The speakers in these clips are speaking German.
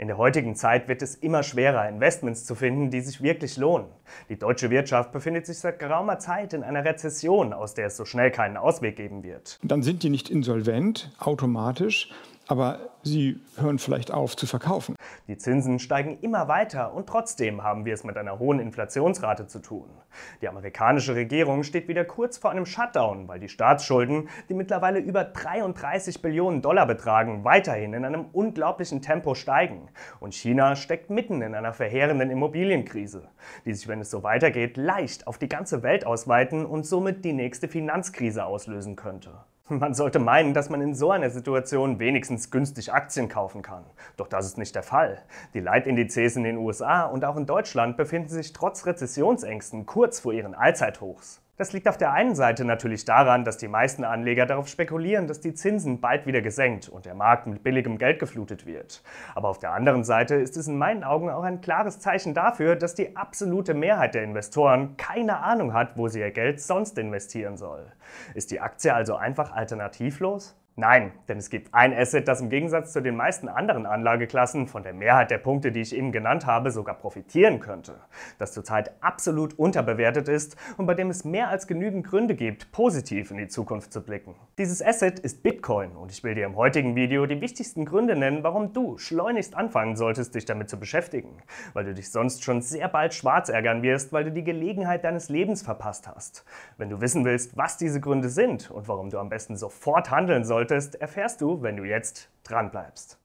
In der heutigen Zeit wird es immer schwerer, Investments zu finden, die sich wirklich lohnen. Die deutsche Wirtschaft befindet sich seit geraumer Zeit in einer Rezession, aus der es so schnell keinen Ausweg geben wird. Dann sind die nicht insolvent automatisch, aber sie hören vielleicht auf zu verkaufen. Die Zinsen steigen immer weiter und trotzdem haben wir es mit einer hohen Inflationsrate zu tun. Die amerikanische Regierung steht wieder kurz vor einem Shutdown, weil die Staatsschulden, die mittlerweile über 33 Billionen Dollar betragen, weiterhin in einem unglaublichen Tempo steigen. Und China steckt mitten in einer verheerenden Immobilienkrise, die sich, wenn es so weitergeht, leicht auf die ganze Welt ausweiten und somit die nächste Finanzkrise auslösen könnte. Man sollte meinen, dass man in so einer Situation wenigstens günstig Aktien kaufen kann. Doch das ist nicht der Fall. Die Leitindizes in den USA und auch in Deutschland befinden sich trotz Rezessionsängsten kurz vor ihren Allzeithochs. Das liegt auf der einen Seite natürlich daran, dass die meisten Anleger darauf spekulieren, dass die Zinsen bald wieder gesenkt und der Markt mit billigem Geld geflutet wird. Aber auf der anderen Seite ist es in meinen Augen auch ein klares Zeichen dafür, dass die absolute Mehrheit der Investoren keine Ahnung hat, wo sie ihr Geld sonst investieren soll. Ist die Aktie also einfach alternativlos? Nein, denn es gibt ein Asset, das im Gegensatz zu den meisten anderen Anlageklassen von der Mehrheit der Punkte, die ich eben genannt habe, sogar profitieren könnte, das zurzeit absolut unterbewertet ist und bei dem es mehr als genügend Gründe gibt, positiv in die Zukunft zu blicken. Dieses Asset ist Bitcoin und ich will dir im heutigen Video die wichtigsten Gründe nennen, warum du schleunigst anfangen solltest, dich damit zu beschäftigen, weil du dich sonst schon sehr bald schwarz ärgern wirst, weil du die Gelegenheit deines Lebens verpasst hast. Wenn du wissen willst, was diese Gründe sind und warum du am besten sofort handeln solltest, solltest, erfährst du, wenn du jetzt dran bleibst.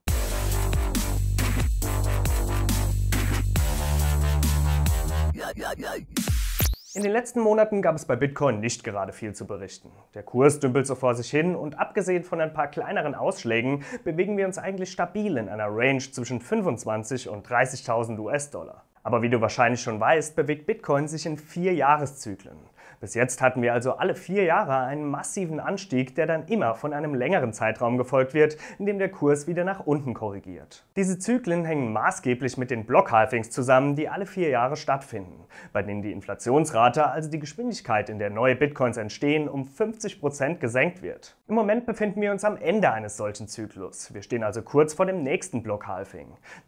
In den letzten Monaten gab es bei Bitcoin nicht gerade viel zu berichten. Der Kurs dümpelt so vor sich hin und abgesehen von ein paar kleineren Ausschlägen bewegen wir uns eigentlich stabil in einer Range zwischen 25 und 30.000 US-Dollar. Aber wie du wahrscheinlich schon weißt, bewegt Bitcoin sich in vier Jahreszyklen. Bis jetzt hatten wir also alle vier Jahre einen massiven Anstieg, der dann immer von einem längeren Zeitraum gefolgt wird, in dem der Kurs wieder nach unten korrigiert. Diese Zyklen hängen maßgeblich mit den block zusammen, die alle vier Jahre stattfinden, bei denen die Inflationsrate, also die Geschwindigkeit, in der neue Bitcoins entstehen, um 50% gesenkt wird. Im Moment befinden wir uns am Ende eines solchen Zyklus. Wir stehen also kurz vor dem nächsten block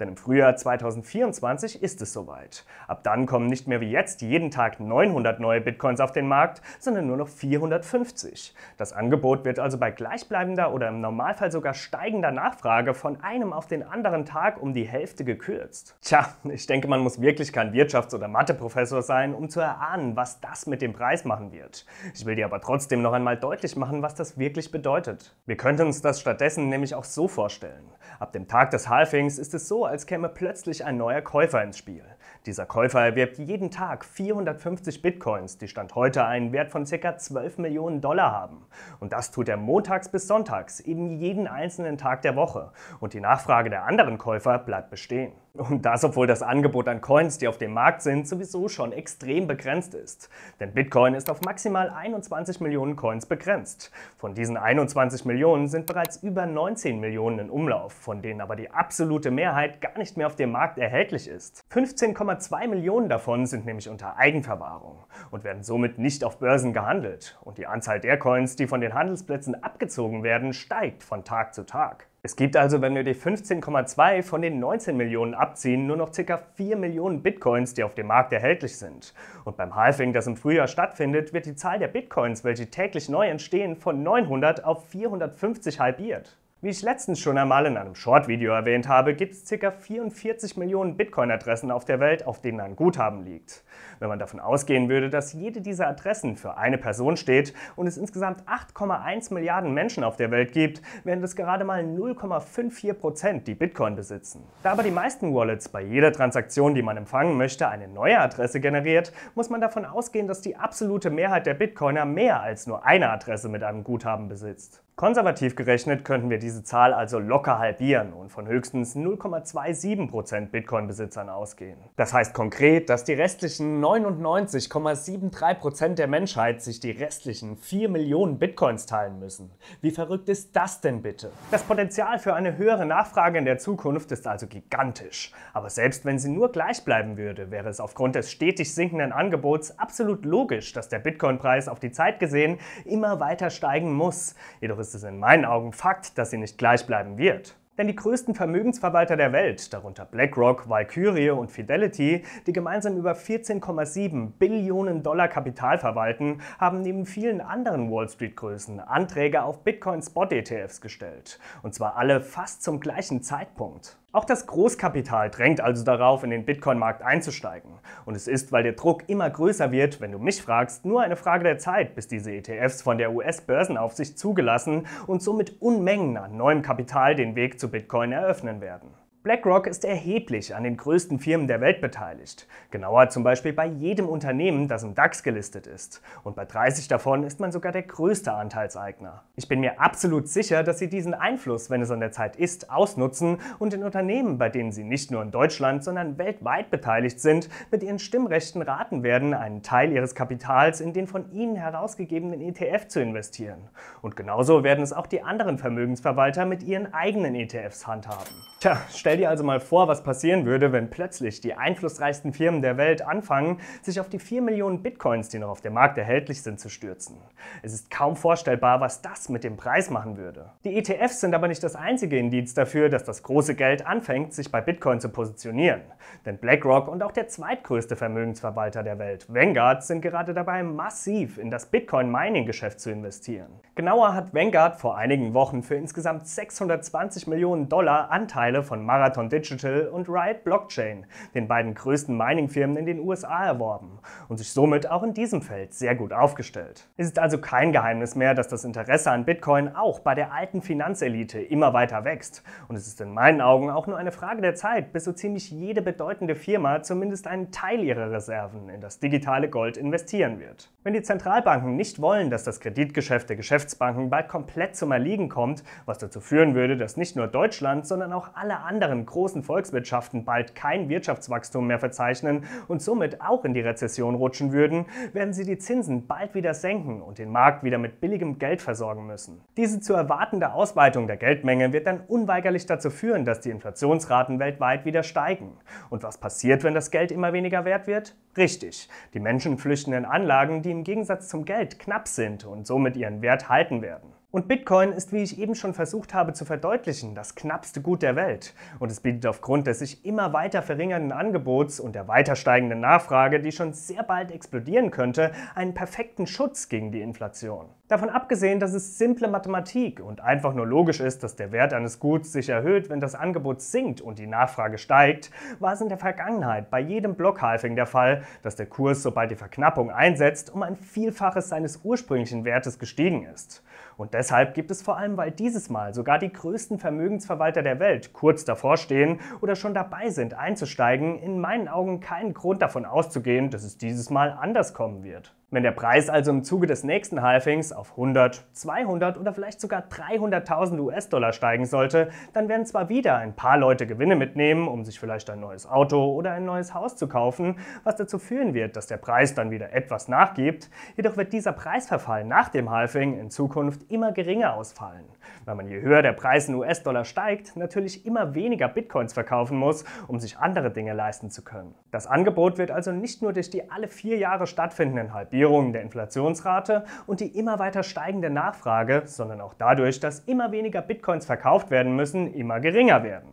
Denn im Frühjahr 2024 ist es soweit. Ab dann kommen nicht mehr wie jetzt jeden Tag 900 neue Bitcoins auf den den Markt, sondern nur noch 450. Das Angebot wird also bei gleichbleibender oder im Normalfall sogar steigender Nachfrage von einem auf den anderen Tag um die Hälfte gekürzt. Tja, ich denke, man muss wirklich kein Wirtschafts- oder Matheprofessor sein, um zu erahnen, was das mit dem Preis machen wird. Ich will dir aber trotzdem noch einmal deutlich machen, was das wirklich bedeutet. Wir könnten uns das stattdessen nämlich auch so vorstellen. Ab dem Tag des Halfings ist es so, als käme plötzlich ein neuer Käufer ins Spiel. Dieser Käufer erwirbt jeden Tag 450 Bitcoins, die Stand heute einen Wert von ca. 12 Millionen Dollar haben. Und das tut er montags bis sonntags, eben jeden einzelnen Tag der Woche. Und die Nachfrage der anderen Käufer bleibt bestehen. Und das, obwohl das Angebot an Coins, die auf dem Markt sind, sowieso schon extrem begrenzt ist. Denn Bitcoin ist auf maximal 21 Millionen Coins begrenzt. Von diesen 21 Millionen sind bereits über 19 Millionen in Umlauf, von denen aber die absolute Mehrheit gar nicht mehr auf dem Markt erhältlich ist. 15,2 Millionen davon sind nämlich unter Eigenverwahrung und werden somit nicht auf Börsen gehandelt. Und die Anzahl der Coins, die von den Handelsplätzen abgezogen werden, steigt von Tag zu Tag. Es gibt also, wenn wir die 15,2 von den 19 Millionen abziehen, nur noch ca. 4 Millionen Bitcoins, die auf dem Markt erhältlich sind. Und beim Halving, das im Frühjahr stattfindet, wird die Zahl der Bitcoins, welche täglich neu entstehen, von 900 auf 450 halbiert. Wie ich letztens schon einmal in einem Short-Video erwähnt habe, gibt es ca. 44 Millionen Bitcoin-Adressen auf der Welt, auf denen ein Guthaben liegt. Wenn man davon ausgehen würde, dass jede dieser Adressen für eine Person steht und es insgesamt 8,1 Milliarden Menschen auf der Welt gibt, wären das gerade mal 0,54 Prozent, die Bitcoin besitzen. Da aber die meisten Wallets bei jeder Transaktion, die man empfangen möchte, eine neue Adresse generiert, muss man davon ausgehen, dass die absolute Mehrheit der Bitcoiner mehr als nur eine Adresse mit einem Guthaben besitzt. Konservativ gerechnet könnten wir diese Zahl also locker halbieren und von höchstens 0,27% Bitcoin-Besitzern ausgehen. Das heißt konkret, dass die restlichen 99,73% der Menschheit sich die restlichen 4 Millionen Bitcoins teilen müssen. Wie verrückt ist das denn bitte? Das Potenzial für eine höhere Nachfrage in der Zukunft ist also gigantisch. Aber selbst wenn sie nur gleich bleiben würde, wäre es aufgrund des stetig sinkenden Angebots absolut logisch, dass der Bitcoin-Preis auf die Zeit gesehen immer weiter steigen muss. Jedoch ist es in meinen Augen Fakt, dass sie nicht gleich bleiben wird. Denn die größten Vermögensverwalter der Welt, darunter BlackRock, Valkyrie und Fidelity, die gemeinsam über 14,7 Billionen Dollar Kapital verwalten, haben neben vielen anderen Wall Street-Größen Anträge auf Bitcoin-Spot-ETFs gestellt. Und zwar alle fast zum gleichen Zeitpunkt. Auch das Großkapital drängt also darauf, in den Bitcoin-Markt einzusteigen. Und es ist, weil der Druck immer größer wird, wenn du mich fragst, nur eine Frage der Zeit, bis diese ETFs von der US-Börsenaufsicht zugelassen und somit Unmengen an neuem Kapital den Weg zu Bitcoin eröffnen werden. BlackRock ist erheblich an den größten Firmen der Welt beteiligt. Genauer zum Beispiel bei jedem Unternehmen, das im DAX gelistet ist. Und bei 30 davon ist man sogar der größte Anteilseigner. Ich bin mir absolut sicher, dass sie diesen Einfluss, wenn es an der Zeit ist, ausnutzen und in Unternehmen, bei denen sie nicht nur in Deutschland, sondern weltweit beteiligt sind, mit ihren Stimmrechten raten werden, einen Teil ihres Kapitals in den von ihnen herausgegebenen ETF zu investieren. Und genauso werden es auch die anderen Vermögensverwalter mit ihren eigenen ETFs handhaben. Tja, stell Stell dir also mal vor, was passieren würde, wenn plötzlich die einflussreichsten Firmen der Welt anfangen, sich auf die 4 Millionen Bitcoins, die noch auf dem Markt erhältlich sind, zu stürzen. Es ist kaum vorstellbar, was das mit dem Preis machen würde. Die ETFs sind aber nicht das einzige Indiz dafür, dass das große Geld anfängt, sich bei Bitcoin zu positionieren. Denn BlackRock und auch der zweitgrößte Vermögensverwalter der Welt, Vanguard, sind gerade dabei, massiv in das Bitcoin-Mining-Geschäft zu investieren. Genauer hat Vanguard vor einigen Wochen für insgesamt 620 Millionen Dollar Anteile von Mara Marathon Digital und Riot Blockchain, den beiden größten Mining-Firmen in den USA, erworben und sich somit auch in diesem Feld sehr gut aufgestellt. Es ist also kein Geheimnis mehr, dass das Interesse an Bitcoin auch bei der alten Finanzelite immer weiter wächst. Und es ist in meinen Augen auch nur eine Frage der Zeit, bis so ziemlich jede bedeutende Firma zumindest einen Teil ihrer Reserven in das digitale Gold investieren wird. Wenn die Zentralbanken nicht wollen, dass das Kreditgeschäft der Geschäftsbanken bald komplett zum Erliegen kommt, was dazu führen würde, dass nicht nur Deutschland, sondern auch alle anderen anderen großen Volkswirtschaften bald kein Wirtschaftswachstum mehr verzeichnen und somit auch in die Rezession rutschen würden, werden sie die Zinsen bald wieder senken und den Markt wieder mit billigem Geld versorgen müssen. Diese zu erwartende Ausweitung der Geldmenge wird dann unweigerlich dazu führen, dass die Inflationsraten weltweit wieder steigen. Und was passiert, wenn das Geld immer weniger wert wird? Richtig, die Menschen flüchten in Anlagen, die im Gegensatz zum Geld knapp sind und somit ihren Wert halten werden. Und Bitcoin ist, wie ich eben schon versucht habe zu verdeutlichen, das knappste Gut der Welt. Und es bietet aufgrund des sich immer weiter verringernden Angebots und der weiter steigenden Nachfrage, die schon sehr bald explodieren könnte, einen perfekten Schutz gegen die Inflation. Davon abgesehen, dass es simple Mathematik und einfach nur logisch ist, dass der Wert eines Guts sich erhöht, wenn das Angebot sinkt und die Nachfrage steigt, war es in der Vergangenheit bei jedem Blockhalving der Fall, dass der Kurs, sobald die Verknappung einsetzt, um ein Vielfaches seines ursprünglichen Wertes gestiegen ist. Und deshalb gibt es vor allem, weil dieses Mal sogar die größten Vermögensverwalter der Welt kurz davor stehen oder schon dabei sind einzusteigen, in meinen Augen keinen Grund davon auszugehen, dass es dieses Mal anders kommen wird. Wenn der Preis also im Zuge des nächsten Halfings auf 100, 200 oder vielleicht sogar 300.000 US-Dollar steigen sollte, dann werden zwar wieder ein paar Leute Gewinne mitnehmen, um sich vielleicht ein neues Auto oder ein neues Haus zu kaufen, was dazu führen wird, dass der Preis dann wieder etwas nachgibt, jedoch wird dieser Preisverfall nach dem Halfing in Zukunft immer geringer ausfallen, weil man je höher der Preis in US-Dollar steigt, natürlich immer weniger Bitcoins verkaufen muss, um sich andere Dinge leisten zu können. Das Angebot wird also nicht nur durch die alle vier Jahre stattfindenden Halbjahre Halbierung der Inflationsrate und die immer weiter steigende Nachfrage, sondern auch dadurch, dass immer weniger Bitcoins verkauft werden müssen, immer geringer werden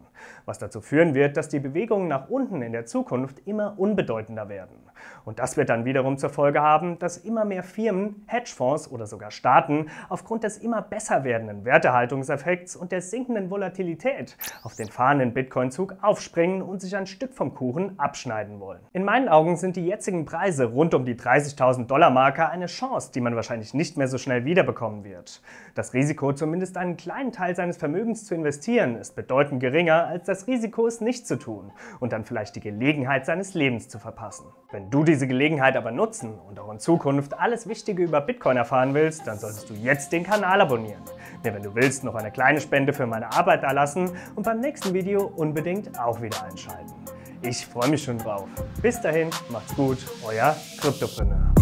was dazu führen wird, dass die Bewegungen nach unten in der Zukunft immer unbedeutender werden. Und das wird dann wiederum zur Folge haben, dass immer mehr Firmen, Hedgefonds oder sogar Staaten aufgrund des immer besser werdenden Wertehaltungseffekts und der sinkenden Volatilität auf den fahrenden Bitcoin-Zug aufspringen und sich ein Stück vom Kuchen abschneiden wollen. In meinen Augen sind die jetzigen Preise rund um die 30.000 Dollar Marke eine Chance, die man wahrscheinlich nicht mehr so schnell wiederbekommen wird. Das Risiko, zumindest einen kleinen Teil seines Vermögens zu investieren, ist bedeutend geringer, als das Risiko, es nicht zu tun und dann vielleicht die Gelegenheit seines Lebens zu verpassen. Wenn du diese Gelegenheit aber nutzen und auch in Zukunft alles Wichtige über Bitcoin erfahren willst, dann solltest du jetzt den Kanal abonnieren. Mir, wenn du willst, noch eine kleine Spende für meine Arbeit erlassen und beim nächsten Video unbedingt auch wieder einschalten. Ich freue mich schon drauf. Bis dahin, macht's gut, euer Kryptopreneur.